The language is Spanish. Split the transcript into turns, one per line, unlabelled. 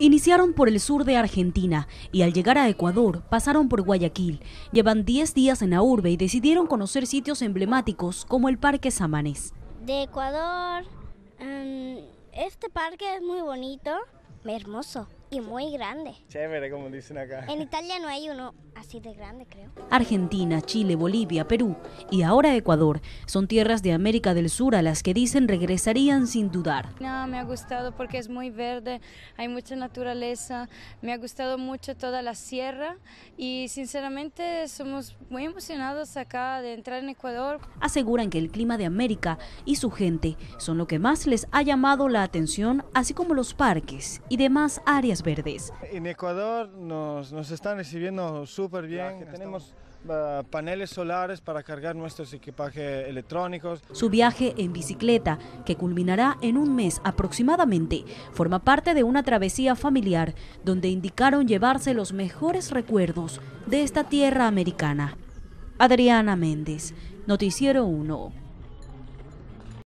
Iniciaron por el sur de Argentina y al llegar a Ecuador pasaron por Guayaquil. Llevan 10 días en la urbe y decidieron conocer sitios emblemáticos como el Parque Samanés.
De Ecuador, em, este parque es muy bonito, hermoso y muy grande.
Chévere, como dicen acá. En
Italia no hay uno así de grande, creo.
Argentina, Chile, Bolivia, Perú y ahora Ecuador son tierras de América del Sur a las que dicen regresarían sin dudar.
No, me ha gustado porque es muy verde, hay mucha naturaleza, me ha gustado mucho toda la sierra y sinceramente somos muy emocionados acá de entrar en Ecuador.
Aseguran que el clima de América y su gente son lo que más les ha llamado la atención, así como los parques y demás áreas verdes.
En Ecuador nos, están recibiendo súper bien. Tenemos ah, paneles solares para cargar nuestros equipajes electrónicos. Su
viaje en bicicleta, que culminará en un mes aproximadamente, forma parte de una travesía familiar donde indicaron llevarse los mejores recuerdos de esta tierra americana. Adriana Méndez, Noticiero 1.